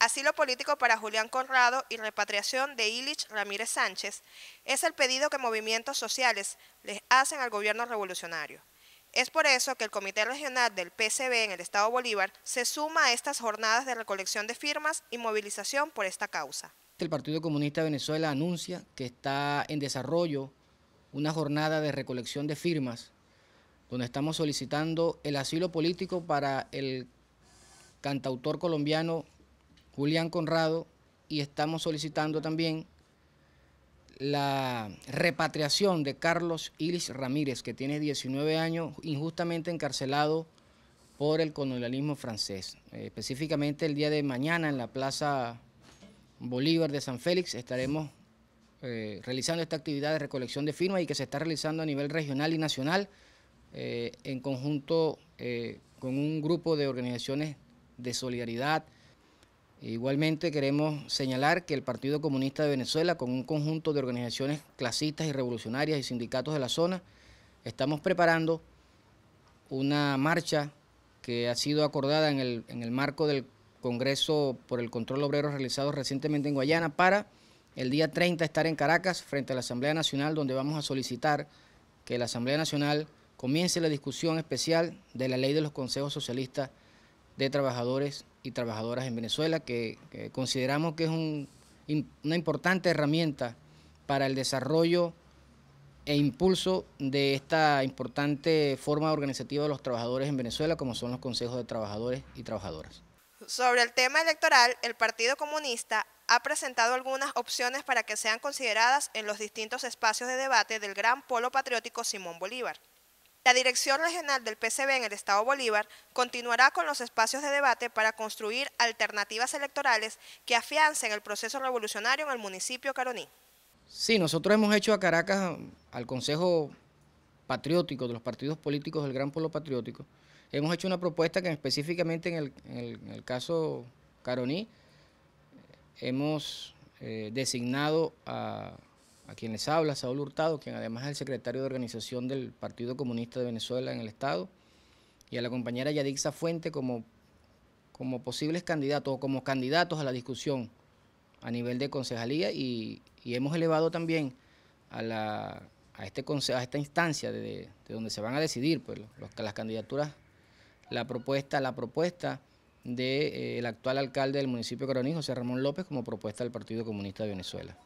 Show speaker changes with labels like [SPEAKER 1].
[SPEAKER 1] Asilo político para Julián Conrado y repatriación de Ilich Ramírez Sánchez es el pedido que movimientos sociales les hacen al gobierno revolucionario. Es por eso que el Comité Regional del PCB en el Estado Bolívar se suma a estas jornadas de recolección de firmas y movilización por esta causa.
[SPEAKER 2] El Partido Comunista de Venezuela anuncia que está en desarrollo una jornada de recolección de firmas donde estamos solicitando el asilo político para el cantautor colombiano Julián Conrado y estamos solicitando también la repatriación de Carlos Iris Ramírez, que tiene 19 años, injustamente encarcelado por el colonialismo francés. Eh, específicamente el día de mañana en la Plaza Bolívar de San Félix estaremos eh, realizando esta actividad de recolección de firmas y que se está realizando a nivel regional y nacional eh, en conjunto con un grupo de organizaciones de solidaridad, Igualmente queremos señalar que el Partido Comunista de Venezuela, con un conjunto de organizaciones clasistas y revolucionarias y sindicatos de la zona, estamos preparando una marcha que ha sido acordada en el, en el marco del Congreso por el Control Obrero realizado recientemente en Guayana para el día 30 estar en Caracas frente a la Asamblea Nacional donde vamos a solicitar que la Asamblea Nacional comience la discusión especial de la ley de los consejos socialistas de trabajadores y trabajadoras en Venezuela, que, consideramos que es una importante herramienta para el desarrollo e impulso de esta importante forma organizativa de los trabajadores en Venezuela, como son los consejos de trabajadores y trabajadoras.
[SPEAKER 1] Sobre el tema electoral, el Partido Comunista ha presentado algunas opciones para que sean consideradas en los distintos espacios de debate del gran polo patriótico Simón Bolívar. La Dirección Regional del PCB en el Estado Bolívar continuará con los espacios de debate para construir alternativas electorales que afiancen el proceso revolucionario en el municipio caroní.
[SPEAKER 2] Sí, nosotros hemos hecho a Caracas, mm, al Consejo Patriótico de los partidos políticos del Gran Polo Patriótico, hemos hecho una propuesta que específicamente en el, caso caroní eh, hemos eh, designado a a quienes les habla, Saúl Hurtado, quien además es el secretario de organización del Partido Comunista de Venezuela en el Estado, y a la compañera Yadixa Fuente como, como posibles candidatos o como candidatos a la discusión a nivel de concejalía y, hemos elevado también a, a, este, a esta instancia de, donde se van a decidir pues, las candidaturas, la propuesta, la propuesta del de, eh, el actual alcalde del municipio de Coroní, José Ramón López, como propuesta del Partido Comunista de Venezuela.